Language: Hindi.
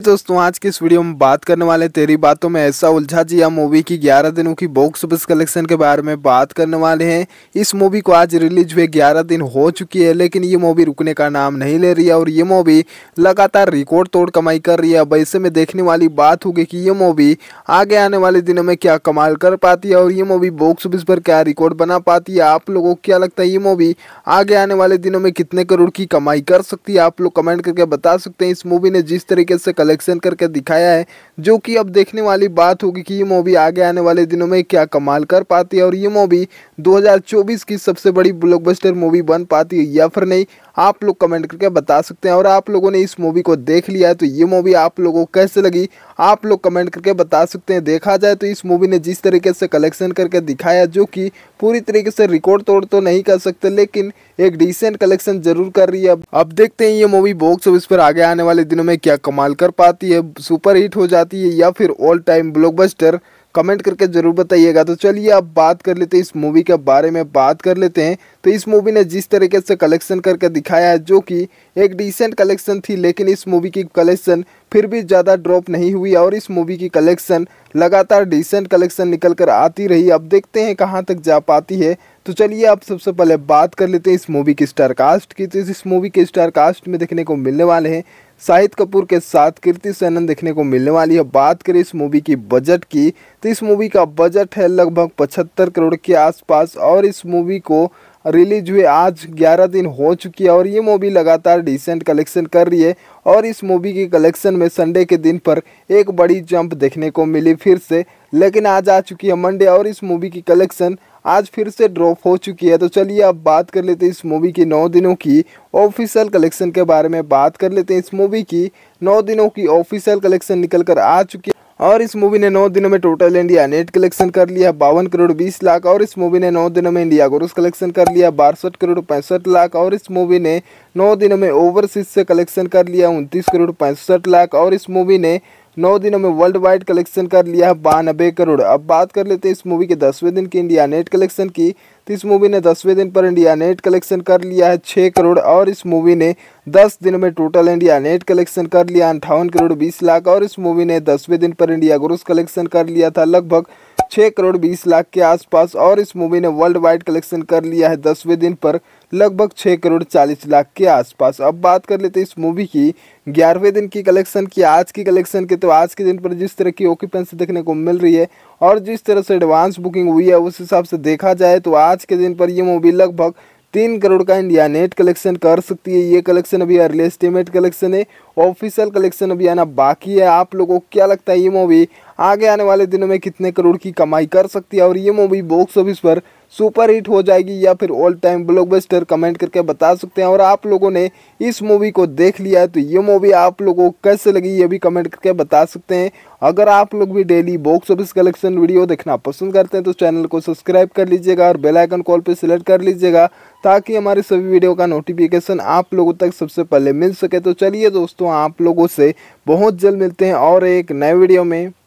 तो दोस्तों आज के इस वीडियो में बात करने वाले तेरी बातों में ऐसा उलझा जिया मूवी की 11 दिनों की बॉक्स ऑफिस कलेक्शन के बारे में बात करने वाले हैं इस मूवी को आज रिलीज हुए 11 दिन हो चुकी है लेकिन ये मूवी रुकने का नाम नहीं ले रही है और ये मूवी लगातार रिकॉर्ड तोड़ कमाई कर रही है अब ऐसे में देखने वाली बात होगी कि ये मूवी आगे आने वाले दिनों में क्या कमाल कर पाती है और ये मूवी बॉक्स ऑफिस पर क्या रिकॉर्ड बना पाती है आप लोगों को क्या लगता है ये मूवी आगे आने वाले दिनों में कितने करोड़ की कमाई कर सकती है आप लोग कमेंट करके बता सकते हैं इस मूवी ने जिस तरीके से कलेक्शन करके दिखाया है जो कि अब देखने वाली बात होगी कि ये मूवी आगे आने वाले दिनों में क्या कमाल कर पाती है और ये मूवी 2024 की सबसे बड़ी ब्लॉकबस्टर मूवी बन पाती है या फिर नहीं आप लोग कमेंट करके बता सकते हैं और आप लोगों ने इस मूवी को देख लिया है तो ये मूवी आप लोगों को कैसे लगी आप लोग कमेंट करके बता सकते हैं देखा जाए तो इस मूवी ने जिस तरीके से कलेक्शन करके दिखाया जो कि पूरी तरीके से रिकॉर्ड तोड़ तो नहीं कर सकते लेकिन एक डिसेंट कलेक्शन जरूर कर रही है अब देखते हैं ये मूवी बॉक्स ऑफिस पर आगे आने वाले दिनों में क्या कमाल कर पाती है सुपर हिट हो जाती है या फिर ऑल टाइम ब्लॉकबस्टर कमेंट करके ज़रूर बताइएगा तो चलिए आप बात कर लेते हैं इस मूवी के बारे में बात कर लेते हैं तो इस मूवी ने जिस तरीके से कलेक्शन करके दिखाया है जो कि एक डिसेंट कलेक्शन थी लेकिन इस मूवी की कलेक्शन फिर भी ज़्यादा ड्रॉप नहीं हुई और इस मूवी की कलेक्शन लगातार डिसेंट कलेक्शन निकल कर आती रही अब देखते हैं कहाँ तक जा पाती है तो चलिए आप सबसे सब पहले बात कर लेते हैं इस मूवी की स्टार कास्ट की तो इस मूवी के स्टार कास्ट में देखने को मिलने वाले हैं शाहिद कपूर के साथ कीर्ति सेनन देखने को मिलने वाली है बात करें इस मूवी की बजट की तो इस मूवी का बजट है लगभग पचहत्तर करोड़ के आसपास और इस मूवी को रिलीज हुए आज 11 दिन हो चुकी है और ये मूवी लगातार डिसेंट कलेक्शन कर रही है और इस मूवी की कलेक्शन में संडे के दिन पर एक बड़ी जंप देखने को मिली फिर से लेकिन आज आ चुकी है मंडे और इस मूवी की कलेक्शन आज फिर से ड्रॉप हो चुकी है तो चलिए अब बात कर लेते हैं इस मूवी की नौ दिनों की ऑफिशियल कलेक्शन के बारे में बात कर लेते हैं इस मूवी की नौ दिनों की ऑफिशियल कलेक्शन निकल कर आ चुकी है और इस मूवी ने नौ दिनों में टोटल इंडिया नेट कलेक्शन कर लिया बावन करोड़ बीस लाख और इस मूवी ने नौ दिनों में इंडिया ग्रोस कलेक्शन कर लिया बासठ करोड़ पैंसठ लाख और इस मूवी ने नौ दिनों में ओवरसीज से कलेक्शन कर लिया उनतीस करोड़ पैंसठ लाख और इस मूवी ने नौ दिनों में वर्ल्ड वाइड कलेक्शन कर लिया है बानबे करोड़ अब बात कर लेते हैं इस मूवी के दसवें दिन की इंडिया नेट कलेक्शन की तो इस मूवी ने दसवें दिन पर इंडिया नेट कलेक्शन कर लिया है छः करोड़ और इस मूवी ने दस दिनों में टोटल इंडिया नेट कलेक्शन कर लिया अंठावन करोड़ बीस लाख और इस मूवी ने दसवें दिन पर इंडिया ग्रोस कलेक्शन कर लिया था लगभग छः करोड़ बीस लाख के आसपास और इस मूवी ने वर्ल्ड वाइड कलेक्शन कर लिया है दसवें दिन पर लगभग छः करोड़ चालीस लाख के आसपास अब बात कर लेते हैं इस मूवी की ग्यारहवें दिन की कलेक्शन की आज की कलेक्शन की तो आज के दिन पर जिस तरह की ऑक्यूपेंसी देखने को मिल रही है और जिस तरह से एडवांस बुकिंग हुई है उस हिसाब से देखा जाए तो आज के दिन पर यह मूवी लगभग तीन करोड़ का इंडिया नेट कलेक्शन कर सकती है ये कलेक्शन अभी अर्ली एस्टिमेट कलेक्शन है ऑफिशियल कलेक्शन अभी आना बाकी है आप लोगों को क्या लगता है ये मूवी आगे आने वाले दिनों में कितने करोड़ की कमाई कर सकती है और ये मूवी बॉक्स ऑफिस पर सुपर हिट हो जाएगी या फिर ऑल टाइम ब्लॉकबस्टर कमेंट करके बता सकते हैं और आप लोगों ने इस मूवी को देख लिया है तो ये मूवी आप लोगों को कैसे लगी ये भी कमेंट करके बता सकते हैं अगर आप लोग भी daily box office collection video देखना पसंद करते हैं तो चैनल को सब्सक्राइब कर लीजिएगा और बेल आइकन कॉल पर सिलेक्ट कर लीजिएगा ताकि हमारे सभी वीडियो का नोटिफिकेशन आप लोगों तक सबसे पहले मिल सके तो चलिए दोस्तों आप लोगों से बहुत जल्द मिलते हैं और एक नए वीडियो में